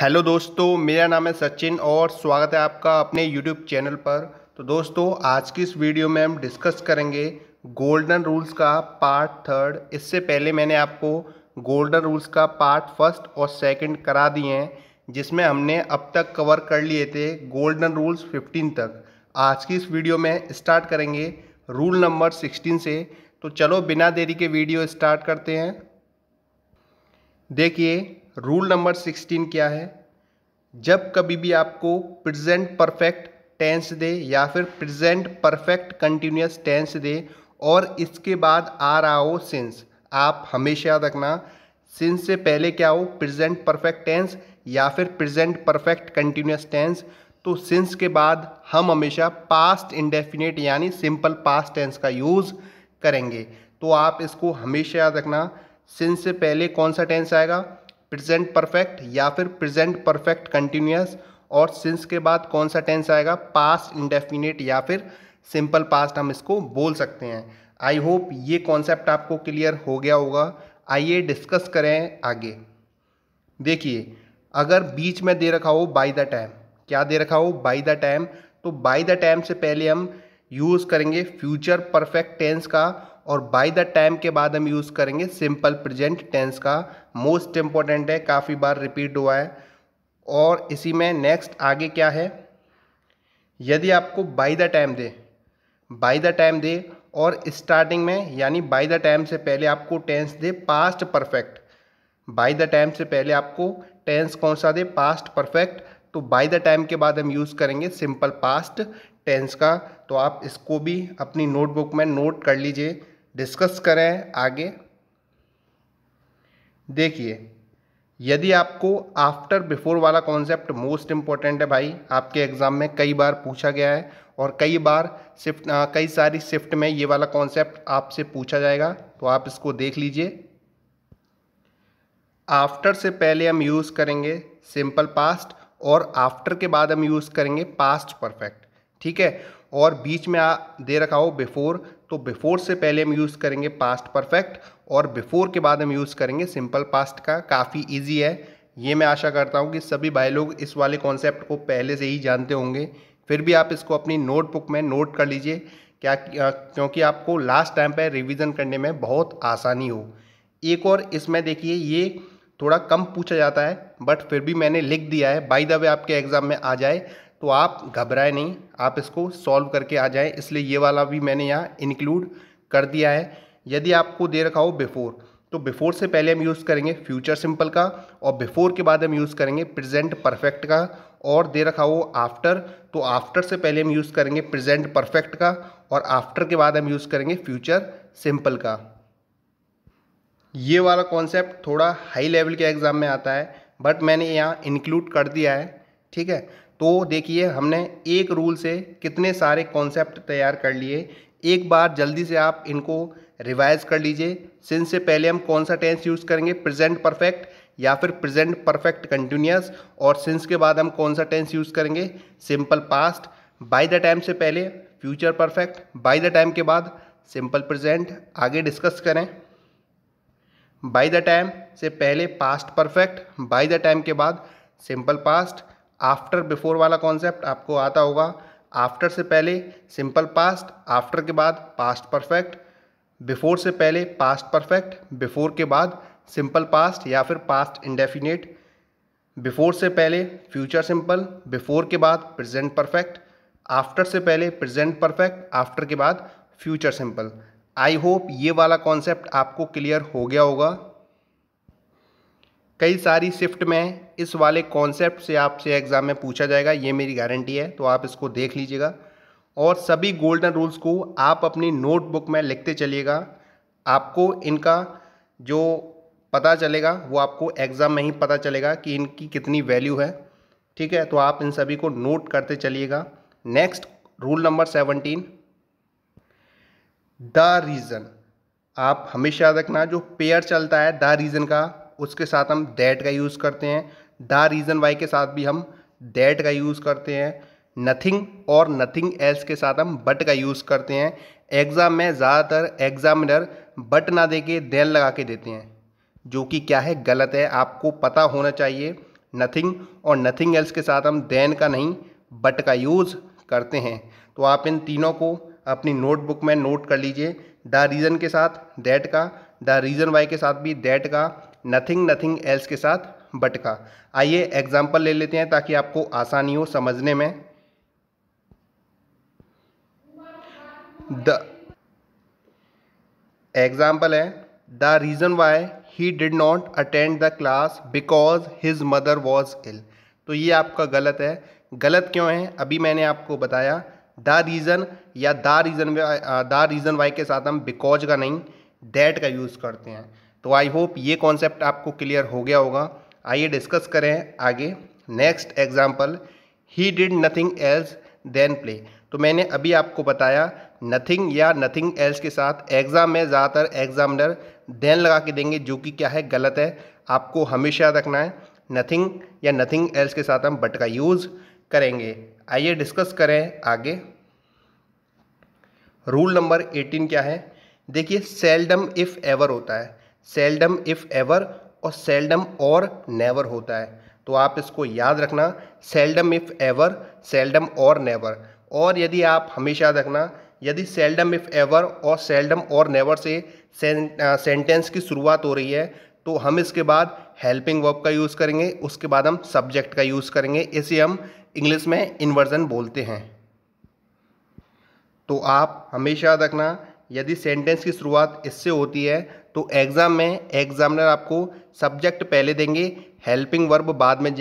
hello दोस्तों मेरा नाम है सचिन और स्वागत है आपका अपने यूट्यूब चैनल पर तो दोस्तों आज की इस वीडियो में हम डिस्कस करेंगे गोल्डन रूल्स का पार्ट थर्ड इससे पहले मैंने आपको गोल्डन रूल्स का पार्ट फर्स्ट और सेकंड करा दिए हैं जिसमें हमने अब तक कवर कर लिए थे गोल्डन रूल्स फिफ्टीन तक आज की इस वीडियो में स्टार्ट करेंगे रूल नंबर सिक्सटीन से तो चलो बिना देरी के वीडियो स्टार्ट करते हैं देखिए रूल नंबर सिक्सटीन क्या है जब कभी भी आपको प्रेजेंट परफेक्ट टेंस दे या फिर प्रेजेंट परफेक्ट कंटिन्यूस टेंस दे और इसके बाद आ रहा हो सिंस आप हमेशा याद रखना सिंस से पहले क्या हो प्रेजेंट परफेक्ट टेंस या फिर प्रेजेंट परफेक्ट कंटिन्यूस टेंस तो सिंस के बाद हम हमेशा पास्ट इंडेफिनेट यानी सिंपल पास्ट टेंस का यूज़ करेंगे तो आप इसको हमेशा याद रखना सिंस से पहले कौन सा टेंस आएगा प्रेजेंट परफेक्ट या फिर प्रेजेंट परफेक्ट कंटिन्यूस और सिंस के बाद कौन सा टेंस आएगा पास्ट इंडेफिनेट या फिर सिंपल पास्ट हम इसको बोल सकते हैं आई होप ये कॉन्सेप्ट आपको क्लियर हो गया होगा आइए डिस्कस करें आगे देखिए अगर बीच में दे रखा हो बाई द टाइम क्या दे रखा हो बाई द टाइम तो बाई द टाइम से पहले हम यूज़ करेंगे फ्यूचर परफेक्ट टेंस का और बाय द टाइम के बाद हम यूज़ करेंगे सिंपल प्रेजेंट टेंस का मोस्ट इम्पॉर्टेंट है काफ़ी बार रिपीट हुआ है और इसी में नेक्स्ट आगे क्या है यदि आपको बाय द टाइम दे बाय द टाइम दे और स्टार्टिंग में यानी बाय द टाइम से पहले आपको टेंस दे past perfect by the time से पहले आपको टेंस कौन सा दे पास्ट परफेक्ट तो बाय द टाइम के बाद हम यूज़ करेंगे सिंपल पास्ट टेंस का तो आप इसको भी अपनी नोटबुक में नोट कर लीजिए डिस्कस करें आगे देखिए यदि आपको आफ्टर बिफोर वाला कॉन्सेप्ट मोस्ट इम्पॉर्टेंट है भाई आपके एग्ज़ाम में कई बार पूछा गया है और कई बार शिफ्ट कई सारी शिफ्ट में ये वाला कॉन्सेप्ट आपसे पूछा जाएगा तो आप इसको देख लीजिए आफ्टर से पहले हम यूज़ करेंगे सिंपल पास्ट और आफ्टर के बाद हम यूज़ करेंगे पास्ट परफेक्ट ठीक है और बीच में आ, दे रखा हो बिफोर तो बिफोर से पहले हम यूज़ करेंगे पास्ट परफेक्ट और बिफोर के बाद हम यूज़ करेंगे सिंपल पास्ट का काफ़ी ईजी है ये मैं आशा करता हूँ कि सभी भाई लोग इस वाले कॉन्सेप्ट को पहले से ही जानते होंगे फिर भी आप इसको अपनी नोटबुक में नोट कर लीजिए क्या क्योंकि आपको लास्ट टाइम पर रिविज़न करने में बहुत आसानी हो एक और इसमें देखिए ये थोड़ा कम पूछा जाता है बट फिर भी मैंने लिख दिया है बाई द वे आपके एग्ज़ाम में आ जाए तो आप घबराए नहीं आप इसको सॉल्व करके आ जाएं इसलिए ये वाला भी मैंने यहाँ इंक्लूड कर दिया है यदि आपको दे रखा हो बिफोर तो बिफोर से पहले हम यूज़ करेंगे फ्यूचर सिंपल का और बिफोर के बाद हम यूज़ करेंगे प्रेजेंट परफेक्ट का और दे रखा हो आफ्टर तो आफ्टर से पहले हम यूज़ करेंगे प्रेजेंट परफेक्ट का और आफ्टर के बाद हम यूज़ करेंगे फ्यूचर सिंपल का ये वाला कॉन्सेप्ट थोड़ा हाई लेवल के एग्ज़ाम में आता है बट मैंने यहाँ इंक्लूड कर दिया है ठीक है तो देखिए हमने एक रूल से कितने सारे कॉन्सेप्ट तैयार कर लिए एक बार जल्दी से आप इनको रिवाइज कर लीजिए सिंस से पहले हम कौन सा टेंस यूज़ करेंगे प्रेजेंट परफेक्ट या फिर प्रेजेंट परफेक्ट कंटिन्यूस और सिंस के बाद हम कौन सा टेंस यूज़ करेंगे simple past by the time से पहले future perfect by the time के बाद सिंपल प्रेजेंट आगे डिस्कस करें बाय द टाइम से पहले past perfect by the time के बाद सिंपल पास्ट आफ्टर बिफोर वाला कॉन्सेप्ट आपको आता होगा आफ्टर से पहले सिंपल पास्ट आफ्टर के बाद पास्ट परफेक्ट बिफोर से पहले पास्ट परफेक्ट बिफोर के बाद सिंपल पास्ट या फिर पास्ट इंडेफिनेट बिफोर से पहले फ्यूचर सिंपल बिफोर के बाद प्रेजेंट परफेक्ट आफ्टर से पहले प्रेजेंट परफेक्ट आफ्टर के बाद फ्यूचर सिंपल आई होप ये वाला कॉन्सेप्ट आपको क्लियर हो गया होगा कई सारी शिफ्ट में इस वाले कॉन्सेप्ट से आपसे एग्ज़ाम में पूछा जाएगा ये मेरी गारंटी है तो आप इसको देख लीजिएगा और सभी गोल्डन रूल्स को आप अपनी नोटबुक में लिखते चलिएगा आपको इनका जो पता चलेगा वो आपको एग्ज़ाम में ही पता चलेगा कि इनकी कितनी वैल्यू है ठीक है तो आप इन सभी को नोट करते चलिएगा next rule number seventeen the reason आप हमेशा याद रखना जो पेयर चलता है द रीज़न का उसके साथ हम दैट का यूज़ करते हैं द रीज़न वाई के साथ भी हम दैट का यूज़ करते हैं नथिंग और नथिंग एल्स के साथ हम बट का यूज़ करते हैं एग्ज़ाम में ज़्यादातर एग्ज़ामिनर बट ना दे के देन लगा के देते हैं जो कि क्या है गलत है आपको पता होना चाहिए नथिंग और नथिंग एल्स के साथ हम देन का नहीं बट का यूज़ करते हैं तो आप इन तीनों को अपनी नोटबुक में नोट कर लीजिए द रीज़न के साथ दैट का द रीज़न वाई के साथ भी दैट का नथिंग नथिंग एल्स के साथ बट का आइए एग्जाम्पल ले लेते हैं ताकि आपको आसानी हो समझने में द एग्जाम्पल है the reason why he did not attend the class because his mother was ill तो ये आपका गलत है गलत क्यों है अभी मैंने आपको बताया द रीज़न या the reason the reason why के साथ हम बिकॉज का नहीं दैट का यूज़ करते हैं तो आई होप ये कॉन्सेप्ट आपको क्लियर हो गया होगा आइए डिस्कस करें आगे next example he did nothing else than play तो मैंने अभी आपको बताया नथिंग या नथिंग एल्स के साथ एग्ज़ाम में ज़्यादातर एग्जामिनर देन लगा के देंगे जो कि क्या है गलत है आपको हमेशा रखना है नथिंग या नथिंग एल्स के साथ हम बट का यूज़ करेंगे आइए डिस्कस करें आगे रूल नंबर एटीन क्या है देखिए सेल्डम इफ़ एवर होता है सेल्डम इफ़ एवर और सेल्डम और नेवर होता है तो आप इसको याद रखना सेल्डम इफ़ एवर सेल्डम और नेवर और यदि आप हमेशा रखना यदि सेल्डम इफ़ एवर और सेल्डम और नेवर से सेंटेंस की शुरुआत हो रही है तो हम इसके बाद हेल्पिंग वर्ब का यूज़ करेंगे उसके बाद हम सब्जेक्ट का यूज़ करेंगे इसे हम इंग्लिश में इन्वर्जन बोलते हैं तो आप हमेशा रखना यदि सेंटेंस की शुरुआत इससे होती है तो एग्ज़ाम में एग्ज़ामिनर आपको सब्जेक्ट पहले देंगे हेल्पिंग वर्ब बाद में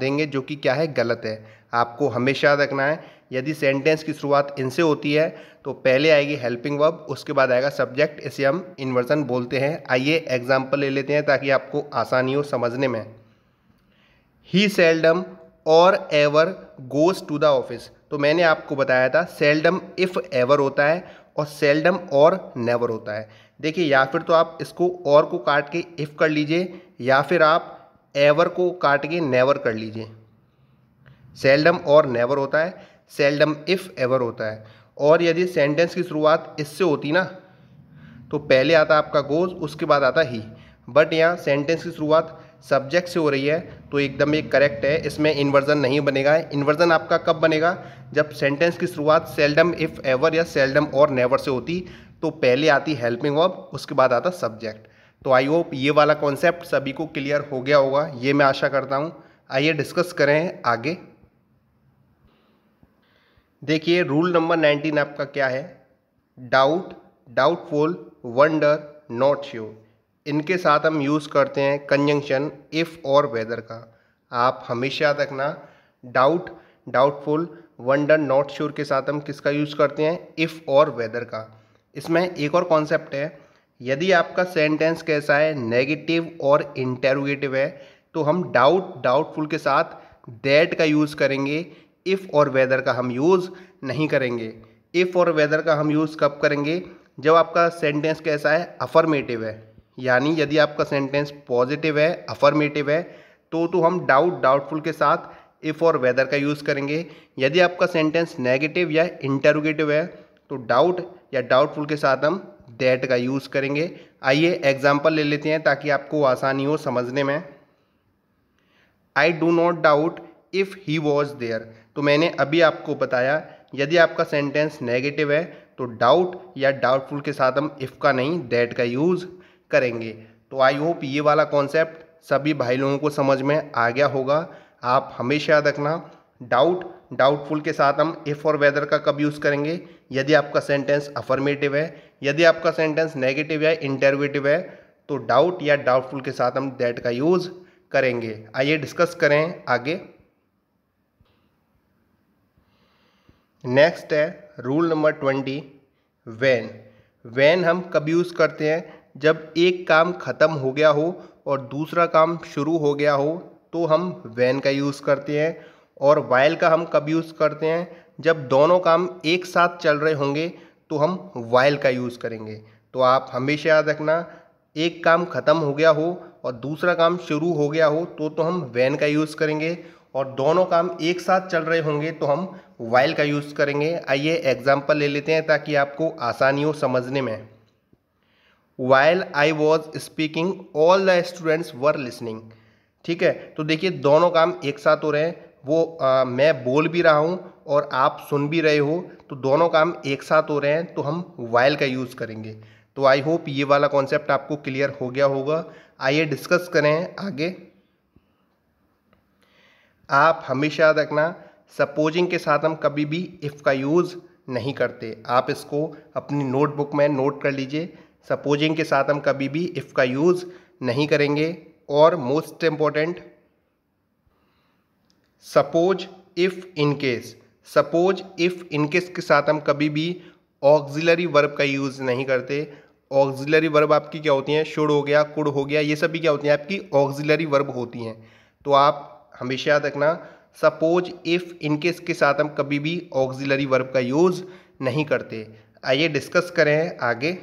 देंगे जो कि क्या है गलत है आपको हमेशा रखना है यदि सेंटेंस की शुरुआत इनसे होती है तो पहले आएगी हेल्पिंग वर्ब उसके बाद आएगा सब्जेक्ट इसे हम इन्वर्जन बोलते हैं आइए एग्जाम्पल ले लेते हैं ताकि आपको आसानी हो समझने में ही सेल्डम और ever goes to the office तो मैंने आपको बताया था सेल्डम इफ़ एवर होता है और सेल्डम और नेवर होता है देखिए या फिर तो आप इसको और को काट के इफ़ कर लीजिए या फिर आप एवर को काट के नेवर कर लीजिए सेल्डम और नेवर होता है सेल्डम इफ़ एवर होता है और यदि सेंटेंस की शुरुआत इससे होती ना तो पहले आता आपका गोज उसके बाद आता ही बट यहाँ सेंटेंस की शुरुआत सब्जेक्ट से हो रही है तो एकदम ये करेक्ट है इसमें इन्वर्जन नहीं बनेगा इन्वर्जन आपका कब बनेगा जब सेंटेंस की शुरुआत सेल्डम इफ़ एवर या सेल्डम और नेवर से होती तो पहले आती हेल्पिंग वर्ब उसके बाद आता सब्जेक्ट तो आई होप ये वाला कॉन्सेप्ट सभी को क्लियर हो गया होगा ये मैं आशा करता हूँ आइए डिस्कस करें आगे देखिए रूल नंबर नाइनटीन आपका क्या है doubt doubtful wonder not sure इनके साथ हम यूज़ करते हैं कंजंक्शन इफ़ और वेदर का आप हमेशा याद रखना doubt doubtful wonder not sure के साथ हम किसका यूज़ करते हैं इफ़ और वेदर का इसमें एक और कॉन्सेप्ट है यदि आपका सेंटेंस कैसा है नेगेटिव और इंटेरोगेटिव है तो हम डाउट डाउटफुल के साथ दैट का यूज़ करेंगे इफ़ और वेदर का हम यूज़ नहीं करेंगे इफ़ और वेदर का हम यूज़ कब करेंगे जब आपका सेंटेंस कैसा है अफर्मेटिव है यानी यदि आपका सेंटेंस पॉजिटिव है अफर्मेटिव है तो तो हम डाउट डाउटफुल के साथ इफ़ और वेदर का यूज़ करेंगे यदि आपका सेंटेंस नेगेटिव या इंटरोगेटिव है तो डाउट या डाउटफुल के साथ हम दैट का यूज़ करेंगे आइए एग्जाम्पल ले लेते हैं ताकि आपको आसानी हो समझने में I do not doubt if he was there तो मैंने अभी आपको बताया यदि आपका सेंटेंस नेगेटिव है तो डाउट या डाउटफुल के साथ हम इफ़ का नहीं दैट का यूज़ करेंगे तो आई होप ये वाला कॉन्सेप्ट सभी भाई लोगों को समझ में आ गया होगा आप हमेशा याद रखना डाउट डाउटफुल के साथ हम इफ़ और वेदर का कब यूज़ करेंगे यदि आपका सेंटेंस अफर्मेटिव है यदि आपका सेंटेंस नेगेटिव या इंटरवेटिव है तो डाउट या डाउटफुल के साथ हम दैट का यूज़ करेंगे आइए डिस्कस करें आगे नेक्स्ट है rule number twenty one when हम कब यूज़ करते हैं जब एक काम ख़त्म हो गया हो और दूसरा काम शुरू हो गया हो तो हम वैन का यूज़ करते हैं और वाइल का हम कब यूज़ करते हैं जब दोनों काम एक साथ चल रहे होंगे तो हम वाइल का यूज़ करेंगे तो आप हमेशा याद रखना एक काम ख़त्म हो गया हो और दूसरा काम शुरू हो गया हो तो तो हम वैन का यूज़ करेंगे और दोनों काम एक साथ चल रहे होंगे तो हम वाइल का यूज़ करेंगे आइए एग्जाम्पल ले लेते हैं ताकि आपको आसानी हो समझने में while I was speaking all the students were listening ठीक है तो देखिए दोनों काम एक साथ हो रहे हैं वो आ, मैं बोल भी रहा हूँ और आप सुन भी रहे हो तो दोनों काम एक साथ हो रहे हैं तो हम वाइल का यूज़ करेंगे तो आई होप ये वाला कॉन्सेप्ट आपको क्लियर हो गया होगा आइए डिस्कस करें आगे आप हमेशा याद रखना सपोजिंग के साथ हम कभी भी इफ़ का यूज़ नहीं करते आप इसको अपनी नोटबुक में नोट कर लीजिए सपोजिंग के साथ हम कभी भी इफ़ का यूज़ नहीं करेंगे और most important suppose if in case suppose if in case के साथ हम कभी भी ऑक्जिलरी वर्ब का यूज़ नहीं करते ऑक्जिलरी वर्ब आपकी क्या होती हैं शुड हो गया कुड हो गया ये सभी क्या होती हैं आपकी ऑक्जिलरी वर्ब होती हैं तो आप हमेशा याद रखना सपोज इफ़ इनकेस के साथ हम कभी भी ऑक्जिलरी वर्ब का यूज़ नहीं करते आइए डिस्कस करें आगे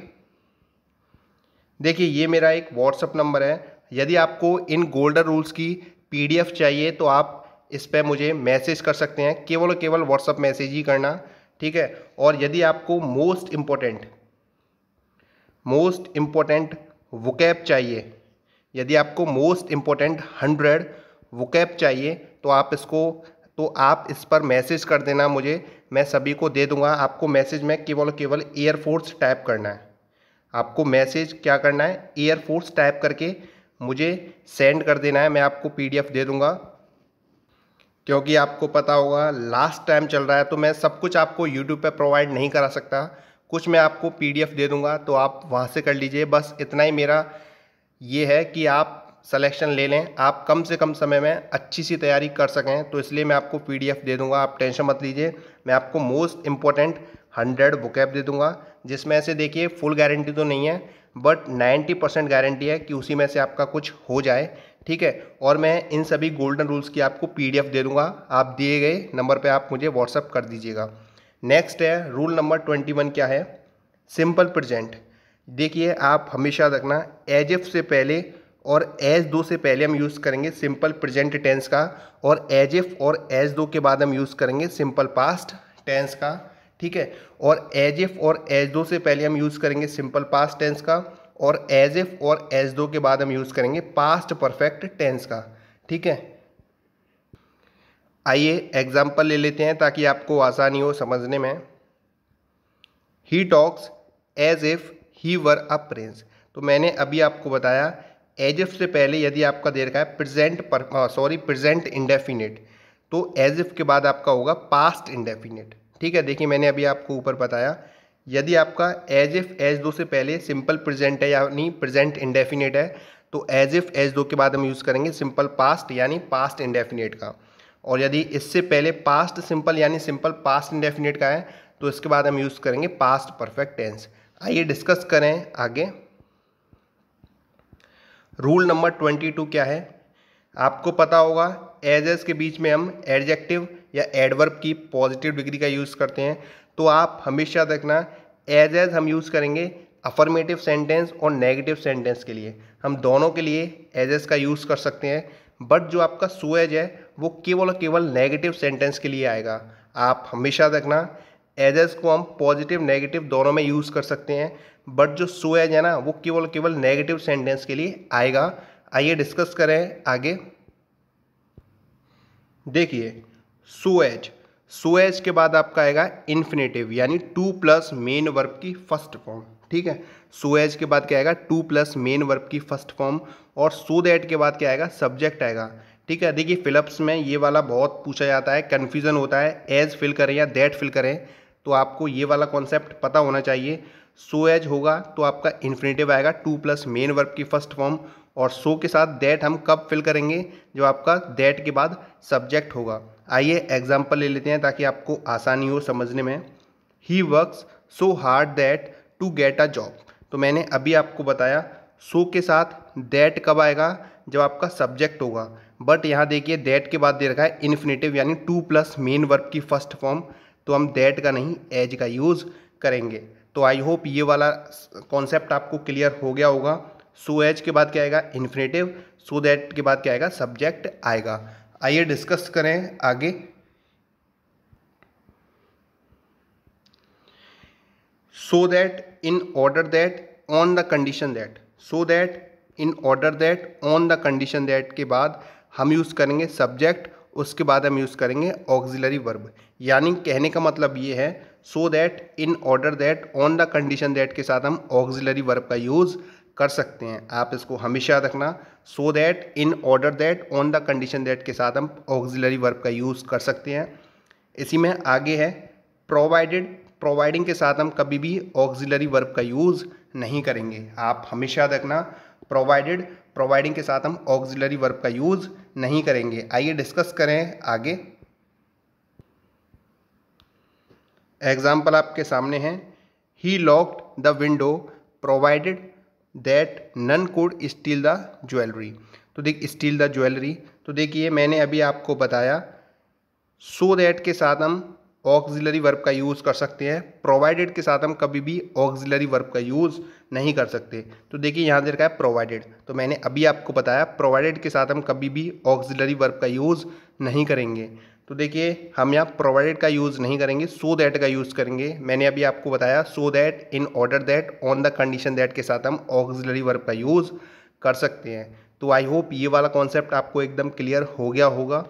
देखिए ये मेरा एक व्हाट्सअप नंबर है यदि आपको इन गोल्डन रूल्स की पीडीएफ चाहिए तो आप इस पर मुझे मैसेज कर सकते हैं केवल और केवल व्हाट्सअप मैसेज ही करना ठीक है और यदि आपको most important most important vocab चाहिए यदि आपको मोस्ट इम्पोर्टेंट हंड्रेड वुकैप चाहिए तो आप इसको तो आप इस पर मैसेज कर देना मुझे मैं सभी को दे दूंगा आपको मैसेज में केवल केवल एयरफोर्स टाइप करना है आपको मैसेज क्या करना है एयरफोर्स टाइप करके मुझे सेंड कर देना है मैं आपको पीडीएफ दे दूंगा क्योंकि आपको पता होगा लास्ट टाइम चल रहा है तो मैं सब कुछ आपको यूट्यूब पर प्रोवाइड नहीं करा सकता कुछ मैं आपको पीडीएफ दे दूंगा तो आप वहाँ से कर लीजिए बस इतना ही मेरा ये है कि आप सलेक्शन ले लें आप कम से कम समय में अच्छी सी तैयारी कर सकें तो इसलिए मैं आपको पीडीएफ दे दूंगा आप टेंशन मत लीजिए मैं आपको मोस्ट इम्पोर्टेंट हंड्रेड बुकैप दे दूंगा जिसमें ऐसे देखिए फुल गारंटी तो नहीं है बट 90 परसेंट गारंटी है कि उसी में से आपका कुछ हो जाए ठीक है और मैं इन सभी गोल्डन रूल्स की आपको पीडीएफ दे दूंगा आप दिए गए नंबर पे आप मुझे व्हाट्सअप कर दीजिएगा नेक्स्ट है रूल नंबर ट्वेंटी वन क्या है सिंपल प्रजेंट देखिए आप हमेशा रखना एज एफ से पहले और एज दो से पहले हम यूज़ करेंगे सिंपल प्रजेंट टेंस का और एज एफ और एज दो के बाद हम यूज़ करेंगे सिंपल पास्ट टेंस का ठीक है और एज इफ और एज दो से पहले हम यूज़ करेंगे सिंपल पास्ट टेंस का और एज इफ और एज दो के बाद हम यूज़ करेंगे पास्ट परफेक्ट टेंस का ठीक है आइए एग्जाम्पल ले लेते हैं ताकि आपको आसानी हो समझने में he talks as if he were a prince तो मैंने अभी आपको बताया एज इफ से पहले यदि आपका दे रखा है प्रेजेंट पर सॉरी प्रेजेंट इंडेफिनेट तो एज इफ के बाद आपका होगा पास्ट इंडेफिनेट ठीक है देखिए मैंने अभी आपको ऊपर बताया यदि आपका एज इफ एज दो से पहले सिंपल प्रेजेंट है यानी प्रेजेंट इंडेफिनेट है तो एज इफ एज दो के बाद हम यूज़ करेंगे सिंपल पास्ट यानी पास्ट इंडेफिनेट का और यदि इससे पहले पास्ट सिंपल यानी सिंपल पास्ट इंडेफिनेट का है तो इसके बाद हम यूज़ करेंगे पास्ट परफेक्ट टेंस आइए डिस्कस करें आगे रूल नंबर ट्वेंटी टू क्या है आपको पता होगा एज एज के बीच में हम एडजेक्टिव या एडवर्ब की पॉजिटिव डिग्री का यूज़ करते हैं तो आप हमेशा देखना एज एज हम यूज़ करेंगे अफर्मेटिव सेंटेंस और नेगेटिव सेंटेंस के लिए हम दोनों के लिए एज एज का यूज़ कर सकते हैं बट जो आपका सो एज है वो केवल और केवल नेगेटिव सेंटेंस के लिए आएगा आप हमेशा देखना एज एज को हम पॉजिटिव नेगेटिव दोनों में यूज़ कर सकते हैं बट जो सो एज है ना वो केवल केवल नेगेटिव सेंटेंस के लिए आएगा आइए डिस्कस करें आगे देखिए सुएज सुएज के बाद आपका आएगा इन्फिनेटिव यानी टू प्लस मेन वर्ब की फर्स्ट फॉर्म ठीक है सुएज के बाद क्या आएगा टू प्लस मेन वर्ब की फर्स्ट फॉर्म और सो दैट के बाद क्या आएगा सब्जेक्ट आएगा ठीक है देखिए फिलप्स में ये वाला बहुत पूछा जाता है कन्फ्यूज़न होता है एज फिल करें या दैट फिल करें तो आपको ये वाला कॉन्सेप्ट पता होना चाहिए सो एज होगा तो आपका इन्फिनेटिव आएगा टू प्लस मेन वर्ब की फर्स्ट फॉर्म और सो के साथ दैट हम कब फिल करेंगे जो आपका दैट के बाद सब्जेक्ट होगा आइए एग्जाम्पल ले लेते हैं ताकि आपको आसानी हो समझने में ही works so hard that to get a job तो मैंने अभी आपको बताया सो so के साथ दैट कब आएगा जब आपका सब्जेक्ट होगा बट यहाँ देखिए दैट के बाद दे रखा है इन्फिनेटिव यानी टू प्लस मेन वर्क की फर्स्ट फॉर्म तो हम दैट का नहीं एज का यूज़ करेंगे तो आई होप ये वाला कॉन्सेप्ट आपको क्लियर हो गया होगा सो so एज के बाद क्या आएगा इन्फिनेटिव सो दैट के बाद क्या आएगा सब्जेक्ट आएगा आइए डिस्कस करें आगे so that in order that on the condition that so that in order that on the condition that के बाद हम यूज़ करेंगे सब्जेक्ट उसके बाद हम यूज़ करेंगे ऑक्सिलरी वर्ब यानी कहने का मतलब ये है so that in order that on the condition that के साथ हम ऑक्सिलरी वर्ब का यूज़ कर सकते हैं आप इसको हमेशा रखना so that in order that on the condition that के साथ हम ऑक्जिलरी वर्ब का यूज़ कर सकते हैं इसी में आगे है प्रोवाइडेड प्रोवाइडिंग के साथ हम कभी भी ऑक्जिलरी वर्ब का यूज़ नहीं करेंगे आप हमेशा रखना प्रोवाइडेड प्रोवाइडिंग के साथ हम ऑक्जिलरी वर्ब का यूज़ नहीं करेंगे आइए डिस्कस करें आगे एग्ज़ाम्पल आपके सामने हैं he locked the window provided that none could steal the jewellery तो देख स्टील द ज्वेलरी तो देखिए मैंने अभी आपको बताया सो so दैट के साथ हम ऑक्जिलरी वर्ब का यूज़ कर सकते हैं प्रोवाइडेड के साथ हम कभी भी ऑक्जिलरी वर्ब का यूज़ नहीं कर सकते तो देखिए यहाँ देखा है प्रोवाइडेड तो मैंने अभी आपको बताया प्रोवाइडेड के साथ हम कभी भी ऑक्जिलरी वर्ब का यूज़ नहीं करेंगे तो देखिए हम यहाँ प्रोवाइडेड का यूज़ नहीं करेंगे सो so दैट का यूज़ करेंगे मैंने अभी आपको बताया so that in order that on the condition that के साथ हम ऑक्सिलरी वर्ब का यूज़ कर सकते हैं तो आई होप ये वाला कॉन्सेप्ट आपको एकदम क्लियर हो गया होगा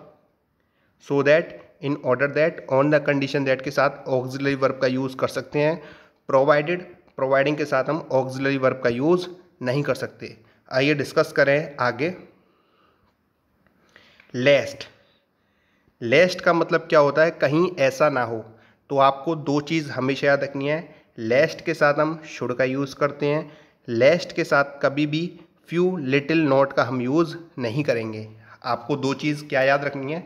so that in order that on the condition that के साथ ऑक्सिलरी वर्ब का यूज़ कर सकते हैं प्रोवाइडेड प्रोवाइडिंग के साथ हम ऑक्सिलरी वर्ब का यूज़ नहीं कर सकते आइए डिस्कस करें आगे लेस्ट लेस्ट का मतलब क्या होता है कहीं ऐसा ना हो तो आपको दो चीज़ हमेशा याद रखनी है लेस्ट के साथ हम शुड का यूज़ करते हैं लेस्ट के साथ कभी भी फ्यू लिटिल नोट का हम यूज़ नहीं करेंगे आपको दो चीज़ क्या याद रखनी है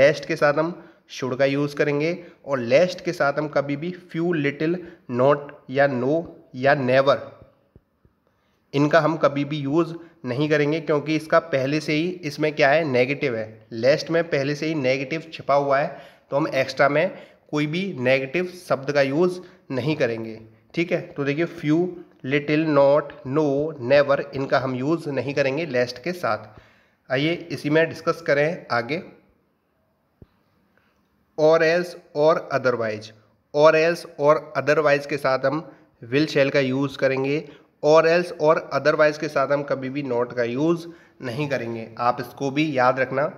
लेस्ट के साथ हम शुड का यूज़ करेंगे और लेस्ट के साथ हम कभी भी फ्यू लिटिल नोट या नो या नेवर इनका हम कभी भी यूज़ नहीं करेंगे क्योंकि इसका पहले से ही इसमें क्या है नेगेटिव है लेस्ट में पहले से ही नेगेटिव छिपा हुआ है तो हम एक्स्ट्रा में कोई भी नेगेटिव शब्द का यूज़ नहीं करेंगे ठीक है तो देखिए few little not no never इनका हम यूज़ नहीं करेंगे लेस्ट के साथ आइए इसी में डिस्कस करें आगे और एल्स और अदरवाइज और एल्स और अदरवाइज के साथ हम विल शेल का यूज़ करेंगे और एल्स और अदरवाइज़ के साथ हम कभी भी नॉट का यूज़ नहीं करेंगे आप इसको भी याद रखना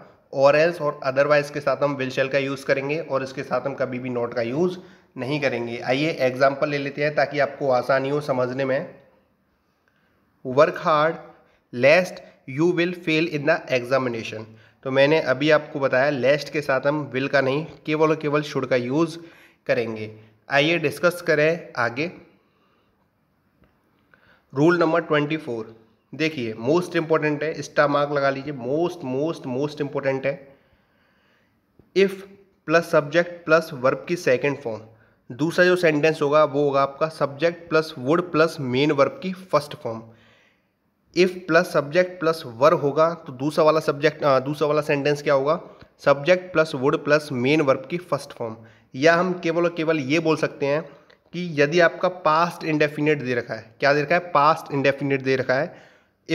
और एल्स और अदरवाइज़ के साथ हम विल शेल का यूज़ करेंगे और इसके साथ हम कभी भी नॉट का यूज़ नहीं करेंगे आइए एग्जाम्पल ले लेते हैं ताकि आपको आसानी हो समझने में work hard lest you will fail in the examination तो मैंने अभी आपको बताया लेस्ट के साथ हम विल का नहीं केवल और केवल शुड का यूज़ करेंगे आइए डिस्कस करें आगे रूल नंबर ट्वेंटी फोर देखिए मोस्ट इंपॉर्टेंट है स्टा मार्क लगा लीजिए मोस्ट मोस्ट मोस्ट इंपॉर्टेंट है if plus subject plus verb की सेकेंड फॉर्म दूसरा जो सेंटेंस होगा वो होगा आपका subject plus would plus main verb की first form if plus subject plus were होगा तो दूसरा वाला सब्जेक्ट हाँ, दूसरा वाला सेंटेंस क्या होगा subject plus would plus main verb की फर्स्ट फॉर्म या हम केवल और केवल ये बोल सकते हैं कि यदि आपका पास्ट इंडेफिनेट दे रखा है क्या दे रखा है पास्ट इंडेफिनेट दे रखा है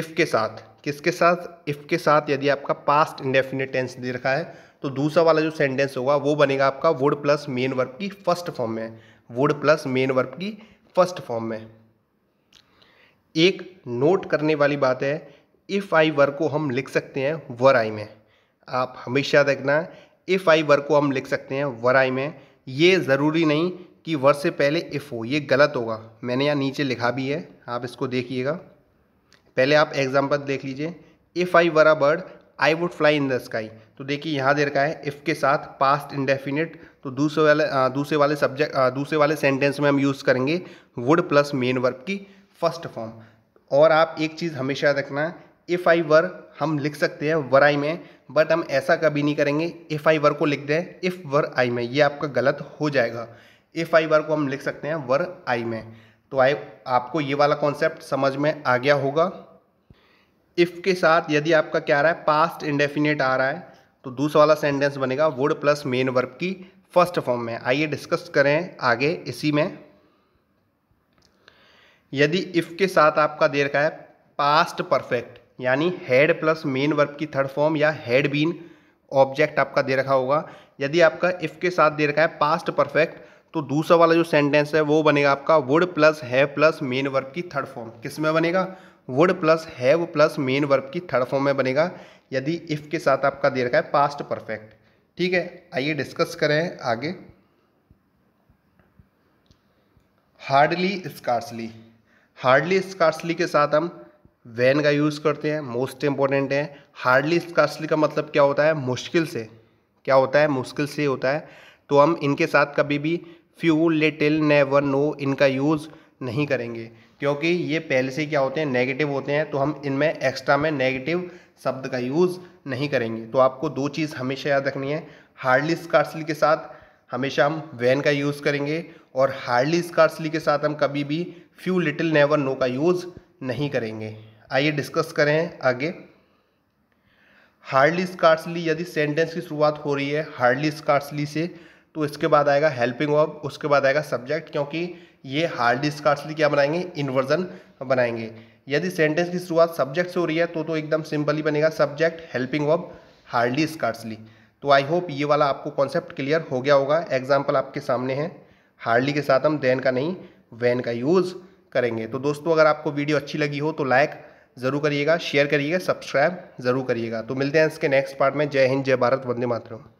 इफ़ के साथ किसके साथ इफ़ के साथ यदि आपका पास्ट इंडेफिनेट टेंस दे रखा है तो दूसरा वाला जो सेंटेंस होगा वो बनेगा आपका वुड प्लस मेन वर्ब की फर्स्ट फॉर्म में वुड प्लस मेन वर्ब की फर्स्ट फॉर्म में एक नोट करने वाली बात है इफ़ आई वर्क को हम लिख सकते हैं वर आई में आप हमेशा देखना इफ़ आई वर्क को हम लिख सकते हैं वर आई में ये ज़रूरी नहीं कि वर्ष से पहले इफ़ हो ये गलत होगा मैंने यहाँ नीचे लिखा भी है आप इसको देखिएगा पहले आप एग्जाम्पल देख लीजिए if I were a bird I would fly in the sky तो देखिए यहाँ दे रखा है इफ़ के साथ पास्ट इंडेफिनिट तो दूसरे वाले दूसरे वाले सब्जेक्ट दूसरे वाले सेंटेंस में हम यूज़ करेंगे वुड प्लस मेन वर्ब की फर्स्ट फॉर्म और आप एक चीज़ हमेशा रखना इफ़ आई वर हम लिख सकते हैं वर आई में बट हम ऐसा कभी नहीं करेंगे इफ़ आई वर को लिख दें इफ़ वर आई में ये आपका गलत हो जाएगा एफ आई वर्ग को हम लिख सकते हैं वर आई में तो आई आपको ये वाला कॉन्सेप्ट समझ में आ गया होगा इफ़ के साथ यदि आपका क्या आ रहा है पास्ट इंडेफिनेट आ रहा है तो दूसरा वाला सेंटेंस बनेगा वुड प्लस मेन वर्ब की फर्स्ट फॉर्म में आइए डिस्कस करें आगे इसी में यदि इफ़ के साथ आपका दे रखा है पास्ट परफेक्ट यानी हेड प्लस मेन वर्ब की थर्ड फॉर्म या हेड बीन ऑब्जेक्ट आपका दे रखा होगा यदि आपका इफ़ के साथ दे रखा है पास्ट परफेक्ट तो दूसरा वाला जो सेंटेंस है वो बनेगा आपका would plus have plus main verb की थर्ड फॉर्म किस में बनेगा would plus have plus main verb की थर्ड फॉर्म में बनेगा यदि इफ़ के साथ आपका दे रखा है पास्ट परफेक्ट ठीक है आइए डिस्कस करें आगे हार्डली स्कार्सली हार्डली स्कार्सली के साथ हम वैन का यूज़ करते हैं मोस्ट इम्पॉर्टेंट है हार्डली स्कार्सली का मतलब क्या होता है मुश्किल से क्या होता है मुश्किल से होता है तो हम इनके साथ कभी भी फ्यू लिटिल नेवर नो इनका यूज़ नहीं करेंगे क्योंकि ये पहले से क्या होते हैं नेगेटिव होते हैं तो हम इनमें एक्स्ट्रा में नेगेटिव शब्द का यूज़ नहीं करेंगे तो आपको दो चीज़ हमेशा याद रखनी है हार्डली स्कार्सली के साथ हमेशा हम वैन का यूज़ करेंगे और हार्डली स्कार्सली के साथ हम कभी भी फ्यू लिटिल नेवर नो का यूज़ नहीं करेंगे आइए डिस्कस करें आगे हार्डली स्कार्सली यदि सेंटेंस की शुरुआत हो रही है हार्डली स्कार्सली से तो इसके बाद आएगा हेल्पिंग वर्ब उसके बाद आएगा सब्जेक्ट क्योंकि ये हार्ड स्कार्सली क्या बनाएंगे इन्वर्जन बनाएंगे यदि सेंटेंस की शुरुआत सब्जेक्ट से हो रही है तो तो एकदम सिंपल ही बनेगा subject helping verb hardly scarcely तो आई होप ये वाला आपको कॉन्सेप्ट क्लियर हो गया होगा एग्जाम्पल आपके सामने है हार्डली के साथ हम देन का नहीं वैन का यूज़ करेंगे तो दोस्तों अगर आपको वीडियो अच्छी लगी हो तो लाइक ज़रूर करिएगा शेयर करिएगा सब्सक्राइब ज़रूर करिएगा तो मिलते हैं इसके नेक्स्ट पार्ट में जय हिंद जय भारत वंदे मातरम